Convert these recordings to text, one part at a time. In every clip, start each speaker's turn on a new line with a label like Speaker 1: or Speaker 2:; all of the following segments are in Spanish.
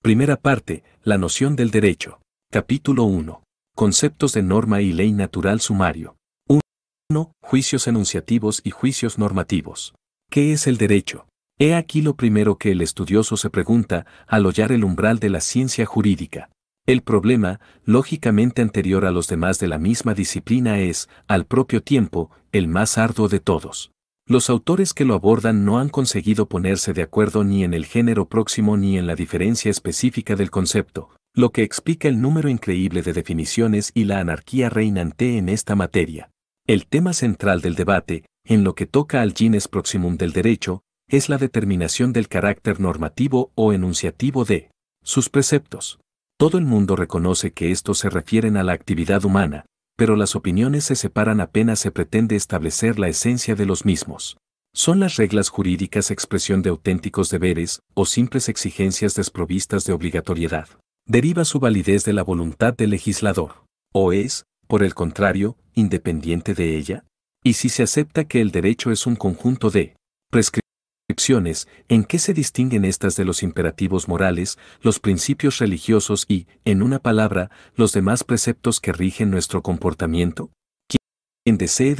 Speaker 1: Primera parte, la noción del derecho. Capítulo 1. Conceptos de norma y ley natural sumario. 1. Juicios enunciativos y juicios normativos. ¿Qué es el derecho? He aquí lo primero que el estudioso se pregunta al hollar el umbral de la ciencia jurídica. El problema, lógicamente anterior a los demás de la misma disciplina, es, al propio tiempo, el más arduo de todos. Los autores que lo abordan no han conseguido ponerse de acuerdo ni en el género próximo ni en la diferencia específica del concepto, lo que explica el número increíble de definiciones y la anarquía reinante en esta materia. El tema central del debate, en lo que toca al gines proximum del derecho, es la determinación del carácter normativo o enunciativo de sus preceptos. Todo el mundo reconoce que estos se refieren a la actividad humana, pero las opiniones se separan apenas se pretende establecer la esencia de los mismos. ¿Son las reglas jurídicas expresión de auténticos deberes o simples exigencias desprovistas de obligatoriedad? ¿Deriva su validez de la voluntad del legislador? ¿O es, por el contrario, independiente de ella? ¿Y si se acepta que el derecho es un conjunto de prescripciones? en qué se distinguen estas de los imperativos morales, los principios religiosos y, en una palabra, los demás preceptos que rigen nuestro comportamiento? Quien desee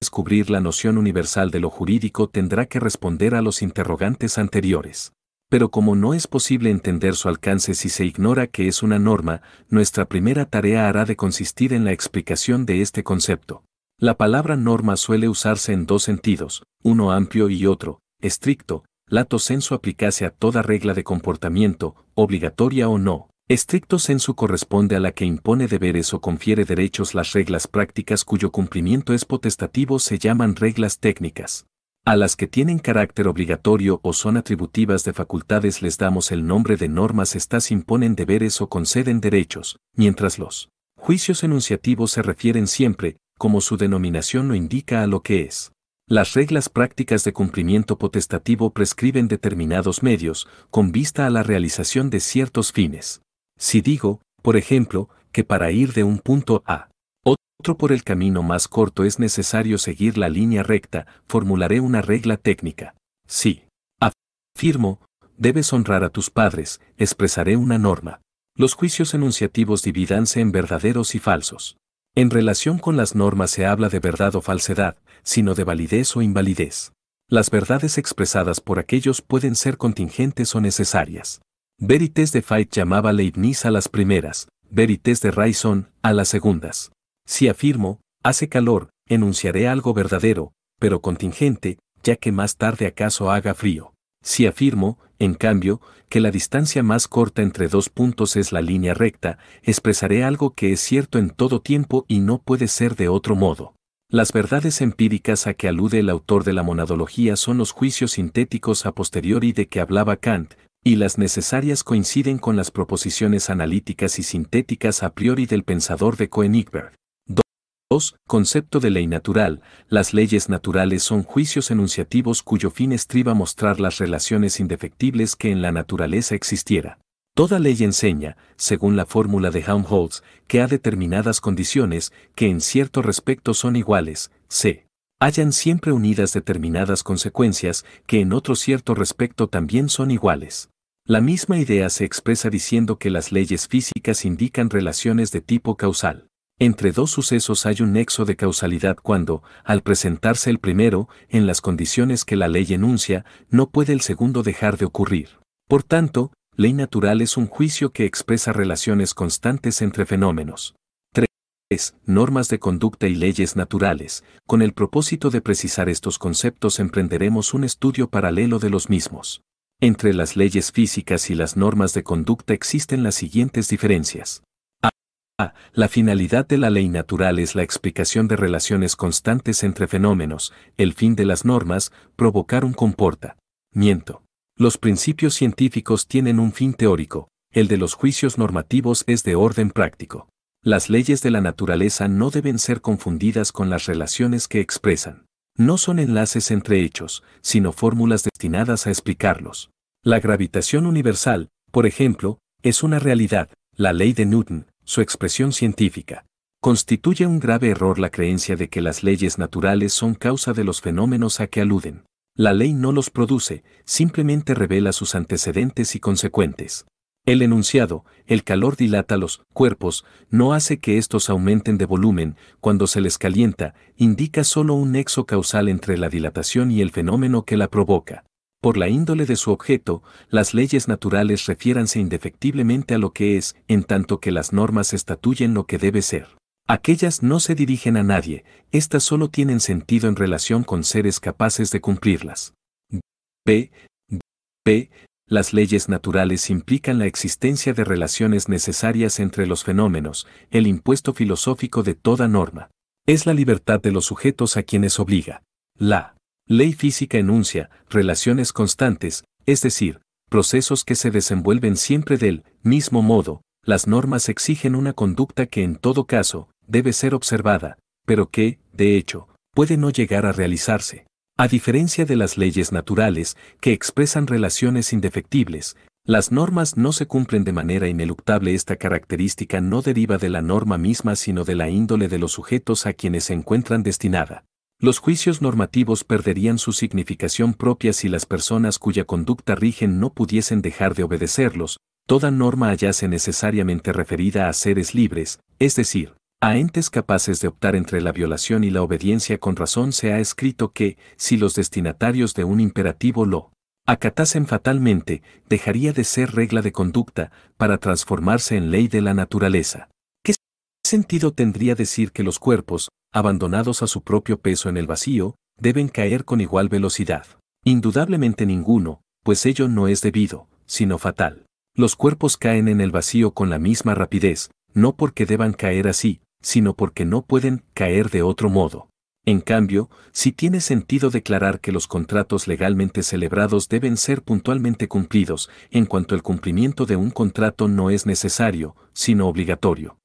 Speaker 1: descubrir la noción universal de lo jurídico tendrá que responder a los interrogantes anteriores. Pero como no es posible entender su alcance si se ignora que es una norma, nuestra primera tarea hará de consistir en la explicación de este concepto. La palabra norma suele usarse en dos sentidos, uno amplio y otro, estricto, lato sensu aplicase a toda regla de comportamiento, obligatoria o no. Estricto sensu corresponde a la que impone deberes o confiere derechos. Las reglas prácticas cuyo cumplimiento es potestativo se llaman reglas técnicas. A las que tienen carácter obligatorio o son atributivas de facultades les damos el nombre de normas. Estas imponen deberes o conceden derechos, mientras los juicios enunciativos se refieren siempre, como su denominación lo indica, a lo que es las reglas prácticas de cumplimiento potestativo prescriben determinados medios con vista a la realización de ciertos fines. Si digo, por ejemplo, que para ir de un punto a otro por el camino más corto es necesario seguir la línea recta, formularé una regla técnica. Si afirmo, debes honrar a tus padres, expresaré una norma. Los juicios enunciativos dividanse en verdaderos y falsos. En relación con las normas se habla de verdad o falsedad, sino de validez o invalidez. Las verdades expresadas por aquellos pueden ser contingentes o necesarias. Verites de Fight llamaba Leibniz a las primeras, verites de Raison a las segundas. Si afirmo, hace calor, enunciaré algo verdadero, pero contingente, ya que más tarde acaso haga frío. Si afirmo, en cambio, que la distancia más corta entre dos puntos es la línea recta, expresaré algo que es cierto en todo tiempo y no puede ser de otro modo. Las verdades empíricas a que alude el autor de la monadología son los juicios sintéticos a posteriori de que hablaba Kant, y las necesarias coinciden con las proposiciones analíticas y sintéticas a priori del pensador de Koenigberg. 2. Concepto de ley natural. Las leyes naturales son juicios enunciativos cuyo fin estriba mostrar las relaciones indefectibles que en la naturaleza existiera. Toda ley enseña, según la fórmula de Helmholtz, que a determinadas condiciones, que en cierto respecto son iguales, se Hayan siempre unidas determinadas consecuencias que en otro cierto respecto también son iguales. La misma idea se expresa diciendo que las leyes físicas indican relaciones de tipo causal. Entre dos sucesos hay un nexo de causalidad cuando, al presentarse el primero, en las condiciones que la ley enuncia, no puede el segundo dejar de ocurrir. Por tanto, ley natural es un juicio que expresa relaciones constantes entre fenómenos. 3. Normas de conducta y leyes naturales. Con el propósito de precisar estos conceptos emprenderemos un estudio paralelo de los mismos. Entre las leyes físicas y las normas de conducta existen las siguientes diferencias. La finalidad de la ley natural es la explicación de relaciones constantes entre fenómenos, el fin de las normas, provocar un comportamiento. Los principios científicos tienen un fin teórico, el de los juicios normativos es de orden práctico. Las leyes de la naturaleza no deben ser confundidas con las relaciones que expresan. No son enlaces entre hechos, sino fórmulas destinadas a explicarlos. La gravitación universal, por ejemplo, es una realidad, la ley de Newton, su expresión científica. Constituye un grave error la creencia de que las leyes naturales son causa de los fenómenos a que aluden. La ley no los produce, simplemente revela sus antecedentes y consecuentes. El enunciado, el calor dilata los cuerpos, no hace que estos aumenten de volumen, cuando se les calienta, indica solo un nexo causal entre la dilatación y el fenómeno que la provoca. Por la índole de su objeto, las leyes naturales refiéranse indefectiblemente a lo que es, en tanto que las normas estatuyen lo que debe ser. Aquellas no se dirigen a nadie, éstas solo tienen sentido en relación con seres capaces de cumplirlas. p B. Las leyes naturales implican la existencia de relaciones necesarias entre los fenómenos, el impuesto filosófico de toda norma. Es la libertad de los sujetos a quienes obliga. La Ley física enuncia relaciones constantes, es decir, procesos que se desenvuelven siempre del mismo modo. Las normas exigen una conducta que en todo caso debe ser observada, pero que, de hecho, puede no llegar a realizarse. A diferencia de las leyes naturales, que expresan relaciones indefectibles, las normas no se cumplen de manera ineluctable. Esta característica no deriva de la norma misma, sino de la índole de los sujetos a quienes se encuentran destinada. Los juicios normativos perderían su significación propia si las personas cuya conducta rigen no pudiesen dejar de obedecerlos, toda norma hallase necesariamente referida a seres libres, es decir, a entes capaces de optar entre la violación y la obediencia con razón se ha escrito que, si los destinatarios de un imperativo lo acatasen fatalmente, dejaría de ser regla de conducta para transformarse en ley de la naturaleza. ¿Qué sentido tendría decir que los cuerpos, abandonados a su propio peso en el vacío, deben caer con igual velocidad. Indudablemente ninguno, pues ello no es debido, sino fatal. Los cuerpos caen en el vacío con la misma rapidez, no porque deban caer así, sino porque no pueden caer de otro modo. En cambio, si tiene sentido declarar que los contratos legalmente celebrados deben ser puntualmente cumplidos, en cuanto el cumplimiento de un contrato no es necesario, sino obligatorio.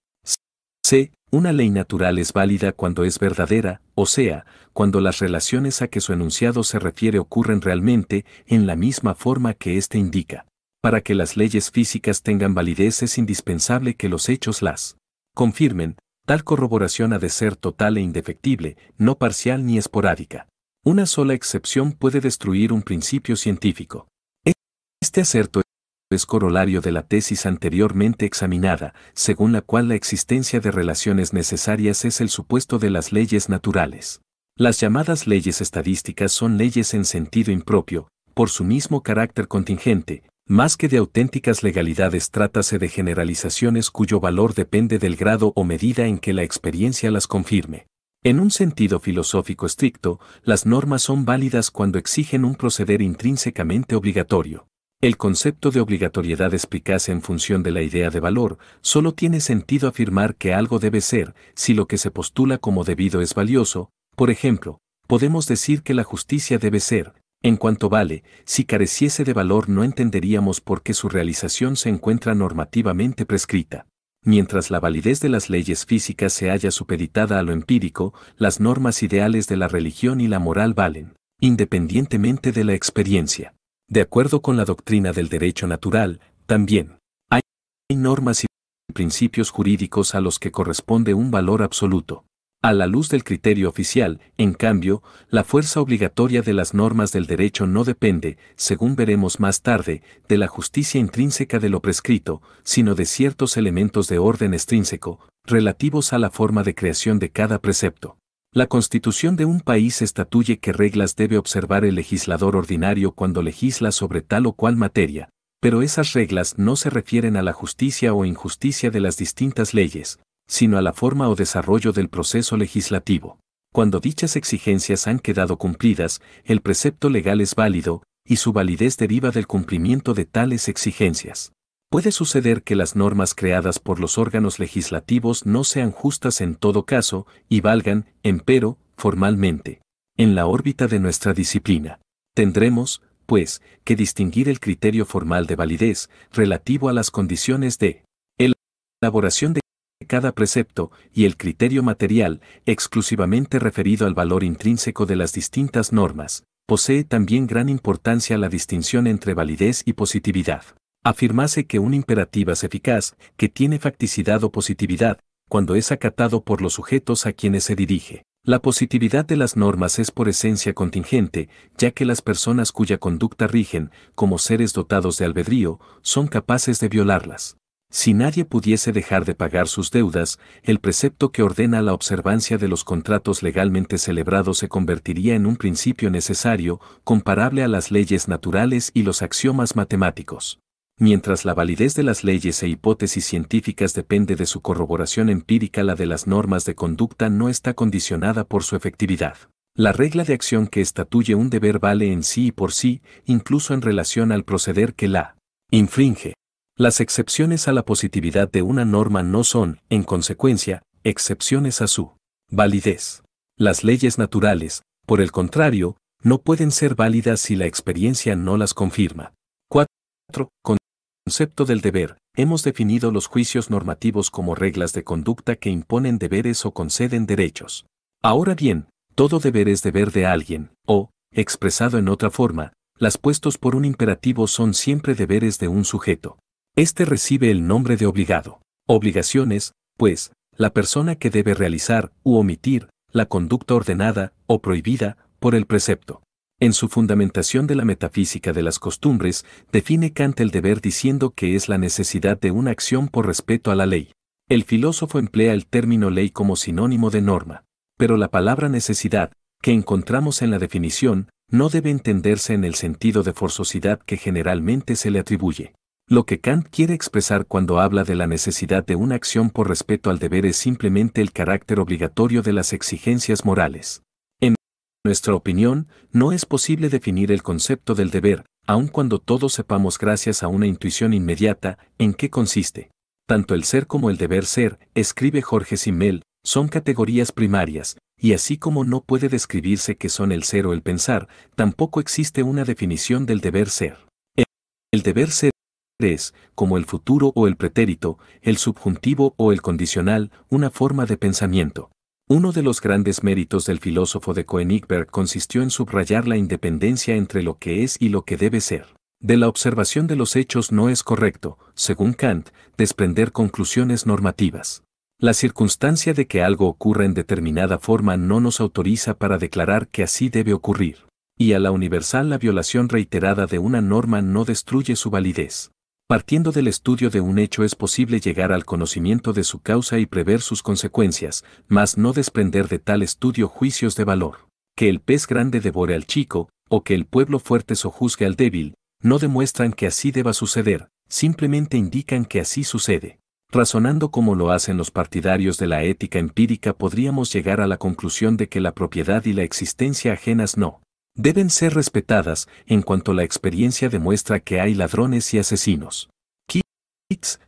Speaker 1: C. Una ley natural es válida cuando es verdadera, o sea, cuando las relaciones a que su enunciado se refiere ocurren realmente en la misma forma que éste indica. Para que las leyes físicas tengan validez es indispensable que los hechos las confirmen, tal corroboración ha de ser total e indefectible, no parcial ni esporádica. Una sola excepción puede destruir un principio científico. Este acerto es corolario de la tesis anteriormente examinada, según la cual la existencia de relaciones necesarias es el supuesto de las leyes naturales. Las llamadas leyes estadísticas son leyes en sentido impropio, por su mismo carácter contingente, más que de auténticas legalidades trátase de generalizaciones cuyo valor depende del grado o medida en que la experiencia las confirme. En un sentido filosófico estricto, las normas son válidas cuando exigen un proceder intrínsecamente obligatorio. El concepto de obligatoriedad explicase en función de la idea de valor solo tiene sentido afirmar que algo debe ser si lo que se postula como debido es valioso, por ejemplo, podemos decir que la justicia debe ser, en cuanto vale, si careciese de valor no entenderíamos por qué su realización se encuentra normativamente prescrita. Mientras la validez de las leyes físicas se haya supeditada a lo empírico, las normas ideales de la religión y la moral valen, independientemente de la experiencia de acuerdo con la doctrina del derecho natural, también hay normas y principios jurídicos a los que corresponde un valor absoluto. A la luz del criterio oficial, en cambio, la fuerza obligatoria de las normas del derecho no depende, según veremos más tarde, de la justicia intrínseca de lo prescrito, sino de ciertos elementos de orden extrínseco, relativos a la forma de creación de cada precepto. La constitución de un país estatuye qué reglas debe observar el legislador ordinario cuando legisla sobre tal o cual materia, pero esas reglas no se refieren a la justicia o injusticia de las distintas leyes, sino a la forma o desarrollo del proceso legislativo. Cuando dichas exigencias han quedado cumplidas, el precepto legal es válido, y su validez deriva del cumplimiento de tales exigencias. Puede suceder que las normas creadas por los órganos legislativos no sean justas en todo caso y valgan, empero, formalmente, en la órbita de nuestra disciplina. Tendremos, pues, que distinguir el criterio formal de validez relativo a las condiciones de elaboración de cada precepto y el criterio material exclusivamente referido al valor intrínseco de las distintas normas. Posee también gran importancia la distinción entre validez y positividad afirmase que un imperativo es eficaz, que tiene facticidad o positividad, cuando es acatado por los sujetos a quienes se dirige. La positividad de las normas es por esencia contingente, ya que las personas cuya conducta rigen, como seres dotados de albedrío, son capaces de violarlas. Si nadie pudiese dejar de pagar sus deudas, el precepto que ordena la observancia de los contratos legalmente celebrados se convertiría en un principio necesario, comparable a las leyes naturales y los axiomas matemáticos mientras la validez de las leyes e hipótesis científicas depende de su corroboración empírica, la de las normas de conducta no está condicionada por su efectividad. La regla de acción que estatuye un deber vale en sí y por sí, incluso en relación al proceder que la infringe. Las excepciones a la positividad de una norma no son, en consecuencia, excepciones a su validez. Las leyes naturales, por el contrario, no pueden ser válidas si la experiencia no las confirma. 4 concepto del deber, hemos definido los juicios normativos como reglas de conducta que imponen deberes o conceden derechos. Ahora bien, todo deber es deber de alguien, o, expresado en otra forma, las puestos por un imperativo son siempre deberes de un sujeto. Este recibe el nombre de obligado. Obligaciones, pues, la persona que debe realizar u omitir la conducta ordenada o prohibida por el precepto. En su fundamentación de la metafísica de las costumbres, define Kant el deber diciendo que es la necesidad de una acción por respeto a la ley. El filósofo emplea el término ley como sinónimo de norma, pero la palabra necesidad, que encontramos en la definición, no debe entenderse en el sentido de forzosidad que generalmente se le atribuye. Lo que Kant quiere expresar cuando habla de la necesidad de una acción por respeto al deber es simplemente el carácter obligatorio de las exigencias morales nuestra opinión, no es posible definir el concepto del deber, aun cuando todos sepamos gracias a una intuición inmediata en qué consiste. Tanto el ser como el deber ser, escribe Jorge Simmel, son categorías primarias, y así como no puede describirse que son el ser o el pensar, tampoco existe una definición del deber ser. El deber ser es, como el futuro o el pretérito, el subjuntivo o el condicional, una forma de pensamiento. Uno de los grandes méritos del filósofo de Koenigberg consistió en subrayar la independencia entre lo que es y lo que debe ser. De la observación de los hechos no es correcto, según Kant, desprender conclusiones normativas. La circunstancia de que algo ocurra en determinada forma no nos autoriza para declarar que así debe ocurrir, y a la universal la violación reiterada de una norma no destruye su validez. Partiendo del estudio de un hecho es posible llegar al conocimiento de su causa y prever sus consecuencias, mas no desprender de tal estudio juicios de valor. Que el pez grande devore al chico, o que el pueblo fuerte sojuzgue al débil, no demuestran que así deba suceder, simplemente indican que así sucede. Razonando como lo hacen los partidarios de la ética empírica podríamos llegar a la conclusión de que la propiedad y la existencia ajenas no deben ser respetadas en cuanto la experiencia demuestra que hay ladrones y asesinos. Keats,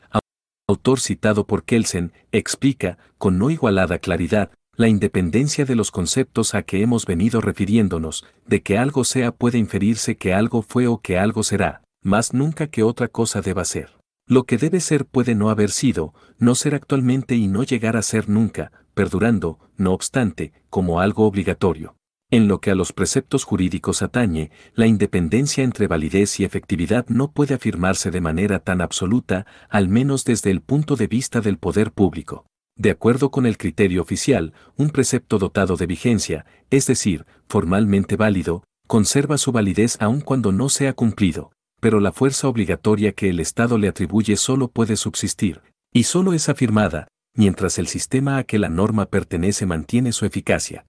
Speaker 1: autor citado por Kelsen, explica, con no igualada claridad, la independencia de los conceptos a que hemos venido refiriéndonos, de que algo sea puede inferirse que algo fue o que algo será, más nunca que otra cosa deba ser. Lo que debe ser puede no haber sido, no ser actualmente y no llegar a ser nunca, perdurando, no obstante, como algo obligatorio. En lo que a los preceptos jurídicos atañe, la independencia entre validez y efectividad no puede afirmarse de manera tan absoluta, al menos desde el punto de vista del poder público. De acuerdo con el criterio oficial, un precepto dotado de vigencia, es decir, formalmente válido, conserva su validez aun cuando no sea cumplido, pero la fuerza obligatoria que el Estado le atribuye solo puede subsistir, y solo es afirmada, mientras el sistema a que la norma pertenece mantiene su eficacia.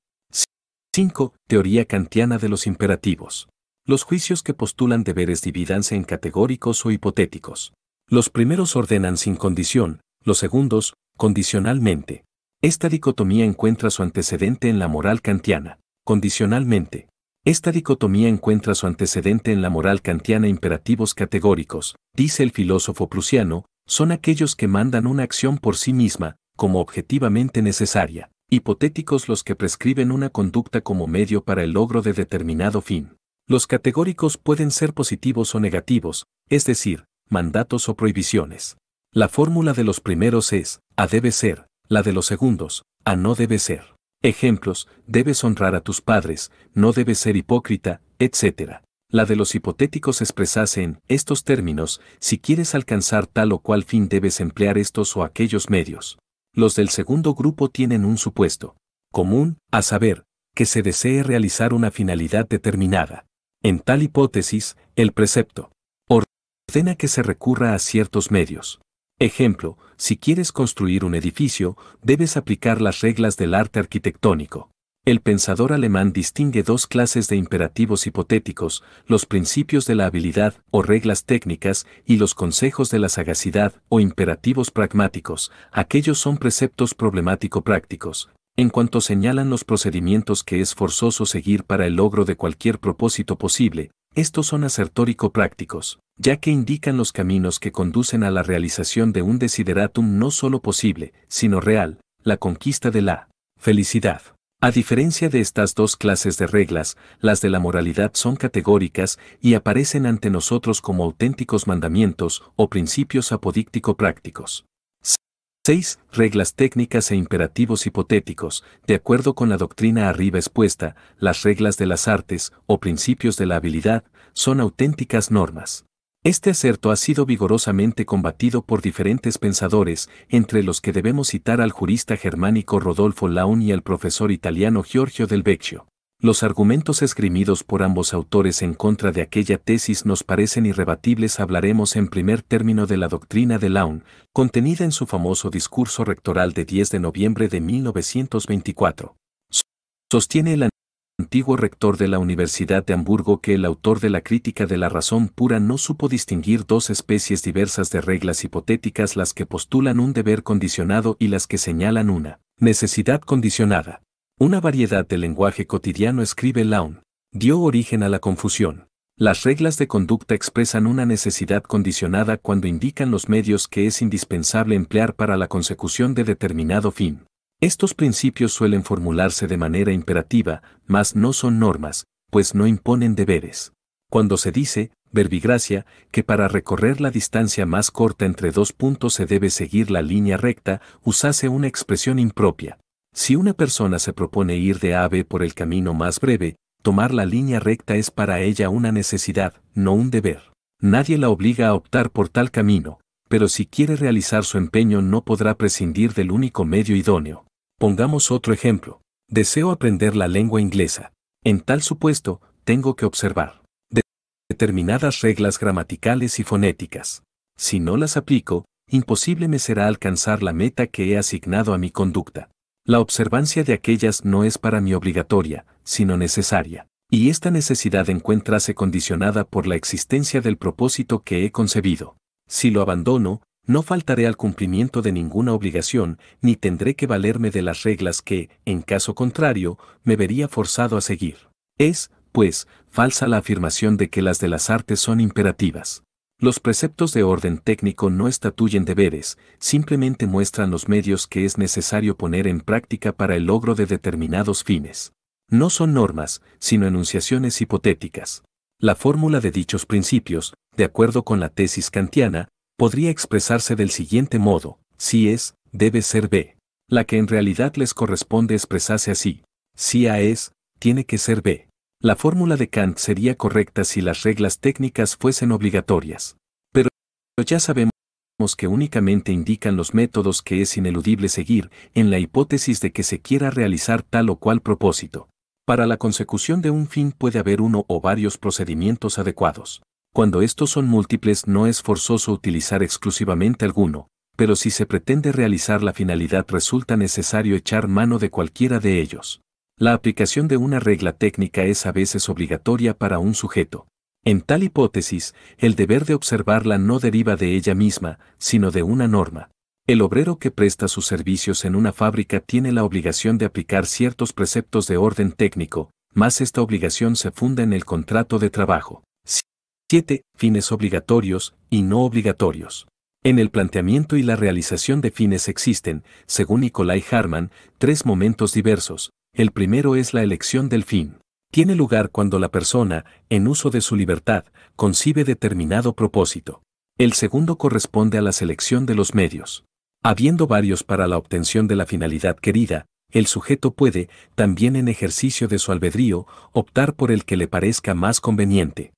Speaker 1: 5. Teoría kantiana de los imperativos. Los juicios que postulan deberes dividanse en categóricos o hipotéticos. Los primeros ordenan sin condición, los segundos, condicionalmente. Esta dicotomía encuentra su antecedente en la moral kantiana, condicionalmente. Esta dicotomía encuentra su antecedente en la moral kantiana imperativos categóricos, dice el filósofo prusiano, son aquellos que mandan una acción por sí misma, como objetivamente necesaria hipotéticos los que prescriben una conducta como medio para el logro de determinado fin. Los categóricos pueden ser positivos o negativos, es decir, mandatos o prohibiciones. La fórmula de los primeros es, a debe ser, la de los segundos, a no debe ser. Ejemplos, debes honrar a tus padres, no debes ser hipócrita, etc. La de los hipotéticos expresase en estos términos, si quieres alcanzar tal o cual fin debes emplear estos o aquellos medios. Los del segundo grupo tienen un supuesto común, a saber, que se desee realizar una finalidad determinada. En tal hipótesis, el precepto ordena que se recurra a ciertos medios. Ejemplo, si quieres construir un edificio, debes aplicar las reglas del arte arquitectónico. El pensador alemán distingue dos clases de imperativos hipotéticos, los principios de la habilidad o reglas técnicas y los consejos de la sagacidad o imperativos pragmáticos, aquellos son preceptos problemático-prácticos, en cuanto señalan los procedimientos que es forzoso seguir para el logro de cualquier propósito posible, estos son asertórico-prácticos, ya que indican los caminos que conducen a la realización de un desideratum no solo posible, sino real, la conquista de la felicidad. A diferencia de estas dos clases de reglas, las de la moralidad son categóricas y aparecen ante nosotros como auténticos mandamientos o principios apodíctico-prácticos. 6. Reglas técnicas e imperativos hipotéticos. De acuerdo con la doctrina arriba expuesta, las reglas de las artes o principios de la habilidad son auténticas normas. Este acerto ha sido vigorosamente combatido por diferentes pensadores, entre los que debemos citar al jurista germánico Rodolfo Laun y al profesor italiano Giorgio del Vecchio. Los argumentos esgrimidos por ambos autores en contra de aquella tesis nos parecen irrebatibles. Hablaremos en primer término de la doctrina de Laun, contenida en su famoso discurso rectoral de 10 de noviembre de 1924. Sostiene el antiguo rector de la Universidad de Hamburgo que el autor de la crítica de la razón pura no supo distinguir dos especies diversas de reglas hipotéticas las que postulan un deber condicionado y las que señalan una necesidad condicionada. Una variedad de lenguaje cotidiano escribe Laun, dio origen a la confusión. Las reglas de conducta expresan una necesidad condicionada cuando indican los medios que es indispensable emplear para la consecución de determinado fin. Estos principios suelen formularse de manera imperativa, mas no son normas, pues no imponen deberes. Cuando se dice, verbigracia, que para recorrer la distancia más corta entre dos puntos se debe seguir la línea recta, usase una expresión impropia. Si una persona se propone ir de A B por el camino más breve, tomar la línea recta es para ella una necesidad, no un deber. Nadie la obliga a optar por tal camino, pero si quiere realizar su empeño no podrá prescindir del único medio idóneo. Pongamos otro ejemplo. Deseo aprender la lengua inglesa. En tal supuesto, tengo que observar determinadas reglas gramaticales y fonéticas. Si no las aplico, imposible me será alcanzar la meta que he asignado a mi conducta. La observancia de aquellas no es para mí obligatoria, sino necesaria, y esta necesidad encuentrase condicionada por la existencia del propósito que he concebido. Si lo abandono, no faltaré al cumplimiento de ninguna obligación, ni tendré que valerme de las reglas que, en caso contrario, me vería forzado a seguir. Es, pues, falsa la afirmación de que las de las artes son imperativas. Los preceptos de orden técnico no estatuyen deberes, simplemente muestran los medios que es necesario poner en práctica para el logro de determinados fines. No son normas, sino enunciaciones hipotéticas. La fórmula de dichos principios, de acuerdo con la tesis kantiana, podría expresarse del siguiente modo, si es, debe ser B. La que en realidad les corresponde expresarse así. Si A es, tiene que ser B. La fórmula de Kant sería correcta si las reglas técnicas fuesen obligatorias. Pero ya sabemos que únicamente indican los métodos que es ineludible seguir en la hipótesis de que se quiera realizar tal o cual propósito. Para la consecución de un fin puede haber uno o varios procedimientos adecuados. Cuando estos son múltiples no es forzoso utilizar exclusivamente alguno, pero si se pretende realizar la finalidad resulta necesario echar mano de cualquiera de ellos. La aplicación de una regla técnica es a veces obligatoria para un sujeto. En tal hipótesis, el deber de observarla no deriva de ella misma, sino de una norma. El obrero que presta sus servicios en una fábrica tiene la obligación de aplicar ciertos preceptos de orden técnico, más esta obligación se funda en el contrato de trabajo. 7. Fines obligatorios y no obligatorios. En el planteamiento y la realización de fines existen, según Nicolai Harman, tres momentos diversos. El primero es la elección del fin. Tiene lugar cuando la persona, en uso de su libertad, concibe determinado propósito. El segundo corresponde a la selección de los medios. Habiendo varios para la obtención de la finalidad querida, el sujeto puede, también en ejercicio de su albedrío, optar por el que le parezca más conveniente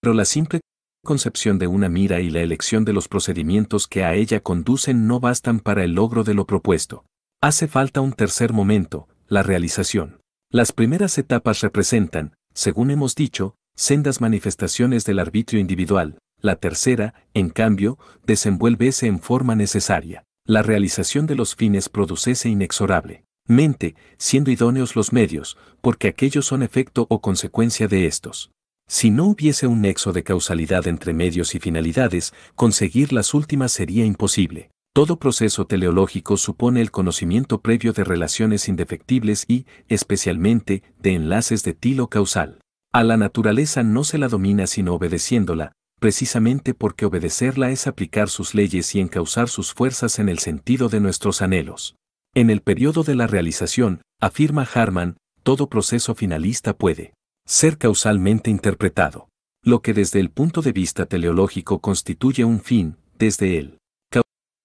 Speaker 1: pero la simple concepción de una mira y la elección de los procedimientos que a ella conducen no bastan para el logro de lo propuesto. Hace falta un tercer momento, la realización. Las primeras etapas representan, según hemos dicho, sendas manifestaciones del arbitrio individual, la tercera, en cambio, desenvuélvese en forma necesaria. La realización de los fines producese inexorable. Mente, siendo idóneos los medios, porque aquellos son efecto o consecuencia de estos. Si no hubiese un nexo de causalidad entre medios y finalidades, conseguir las últimas sería imposible. Todo proceso teleológico supone el conocimiento previo de relaciones indefectibles y, especialmente, de enlaces de tilo causal. A la naturaleza no se la domina sino obedeciéndola, precisamente porque obedecerla es aplicar sus leyes y encauzar sus fuerzas en el sentido de nuestros anhelos. En el periodo de la realización, afirma Harman, todo proceso finalista puede ser causalmente interpretado. Lo que desde el punto de vista teleológico constituye un fin, desde él.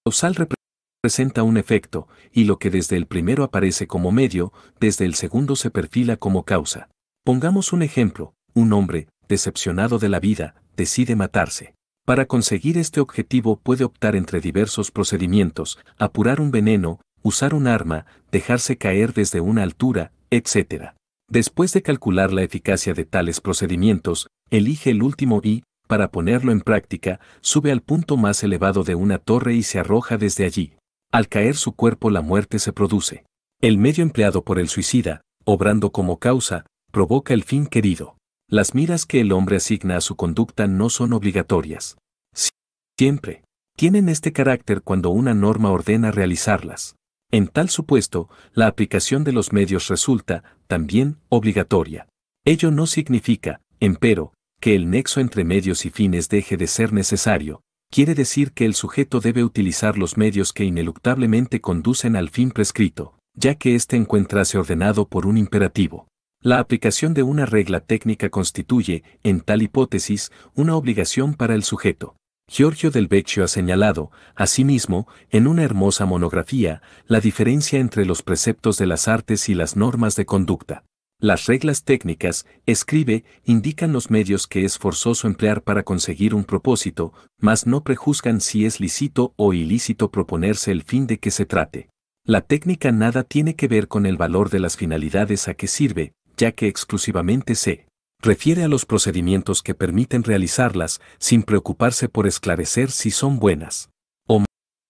Speaker 1: causal representa un efecto, y lo que desde el primero aparece como medio, desde el segundo se perfila como causa. Pongamos un ejemplo, un hombre, decepcionado de la vida, decide matarse. Para conseguir este objetivo puede optar entre diversos procedimientos, apurar un veneno, usar un arma, dejarse caer desde una altura, etc. Después de calcular la eficacia de tales procedimientos, elige el último y, para ponerlo en práctica, sube al punto más elevado de una torre y se arroja desde allí. Al caer su cuerpo la muerte se produce. El medio empleado por el suicida, obrando como causa, provoca el fin querido. Las miras que el hombre asigna a su conducta no son obligatorias. Siempre. Tienen este carácter cuando una norma ordena realizarlas. En tal supuesto, la aplicación de los medios resulta, también, obligatoria. Ello no significa, empero, que el nexo entre medios y fines deje de ser necesario, quiere decir que el sujeto debe utilizar los medios que ineluctablemente conducen al fin prescrito, ya que éste encuentrase ordenado por un imperativo. La aplicación de una regla técnica constituye, en tal hipótesis, una obligación para el sujeto. Giorgio Del Vecchio ha señalado, asimismo, en una hermosa monografía, la diferencia entre los preceptos de las artes y las normas de conducta. Las reglas técnicas, escribe, indican los medios que es forzoso emplear para conseguir un propósito, mas no prejuzgan si es lícito o ilícito proponerse el fin de que se trate. La técnica nada tiene que ver con el valor de las finalidades a que sirve, ya que exclusivamente se refiere a los procedimientos que permiten realizarlas sin preocuparse por esclarecer si son buenas o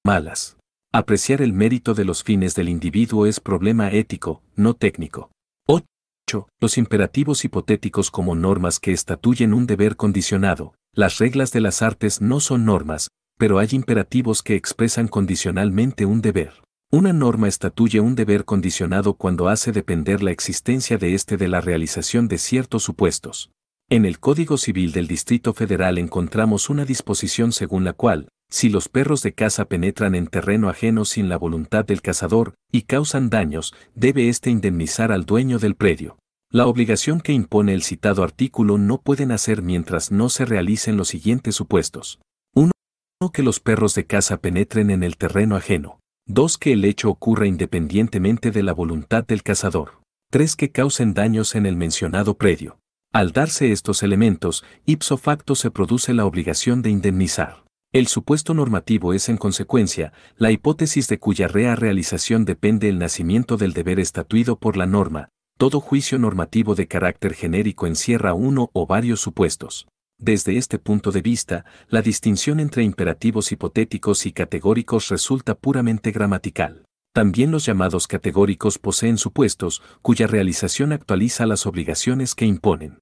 Speaker 1: malas. Apreciar el mérito de los fines del individuo es problema ético, no técnico. 8. Los imperativos hipotéticos como normas que estatuyen un deber condicionado. Las reglas de las artes no son normas, pero hay imperativos que expresan condicionalmente un deber. Una norma estatuye un deber condicionado cuando hace depender la existencia de éste de la realización de ciertos supuestos. En el Código Civil del Distrito Federal encontramos una disposición según la cual, si los perros de caza penetran en terreno ajeno sin la voluntad del cazador y causan daños, debe éste indemnizar al dueño del predio. La obligación que impone el citado artículo no pueden hacer mientras no se realicen los siguientes supuestos. 1. Que los perros de caza penetren en el terreno ajeno. 2. Que el hecho ocurra independientemente de la voluntad del cazador. 3. Que causen daños en el mencionado predio. Al darse estos elementos, ipso facto se produce la obligación de indemnizar. El supuesto normativo es en consecuencia la hipótesis de cuya rea realización depende el nacimiento del deber estatuido por la norma. Todo juicio normativo de carácter genérico encierra uno o varios supuestos. Desde este punto de vista, la distinción entre imperativos hipotéticos y categóricos resulta puramente gramatical. También los llamados categóricos poseen supuestos cuya realización actualiza las obligaciones que imponen.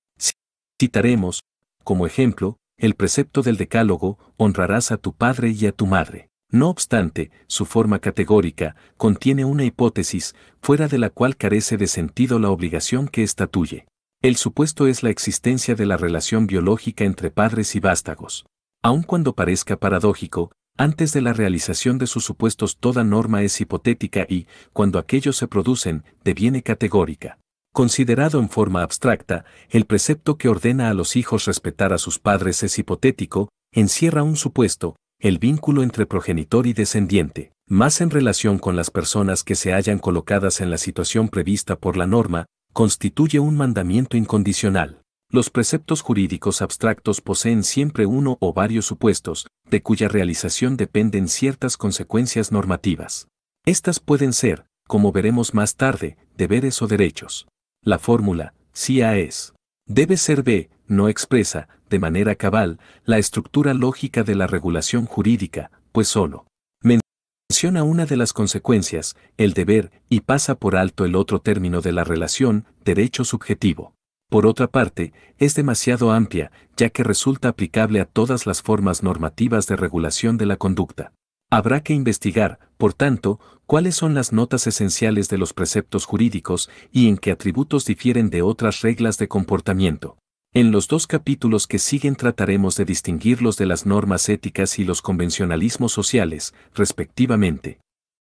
Speaker 1: Citaremos, como ejemplo, el precepto del decálogo, honrarás a tu padre y a tu madre. No obstante, su forma categórica contiene una hipótesis fuera de la cual carece de sentido la obligación que estatuye. El supuesto es la existencia de la relación biológica entre padres y vástagos. Aun cuando parezca paradójico, antes de la realización de sus supuestos toda norma es hipotética y, cuando aquellos se producen, deviene categórica. Considerado en forma abstracta, el precepto que ordena a los hijos respetar a sus padres es hipotético, encierra un supuesto, el vínculo entre progenitor y descendiente, más en relación con las personas que se hayan colocadas en la situación prevista por la norma, constituye un mandamiento incondicional. Los preceptos jurídicos abstractos poseen siempre uno o varios supuestos, de cuya realización dependen ciertas consecuencias normativas. Estas pueden ser, como veremos más tarde, deberes o derechos. La fórmula, si A es, debe ser B, no expresa, de manera cabal, la estructura lógica de la regulación jurídica, pues solo menciona una de las consecuencias, el deber, y pasa por alto el otro término de la relación, derecho subjetivo. Por otra parte, es demasiado amplia, ya que resulta aplicable a todas las formas normativas de regulación de la conducta. Habrá que investigar, por tanto, cuáles son las notas esenciales de los preceptos jurídicos y en qué atributos difieren de otras reglas de comportamiento. En los dos capítulos que siguen trataremos de distinguirlos de las normas éticas y los convencionalismos sociales, respectivamente.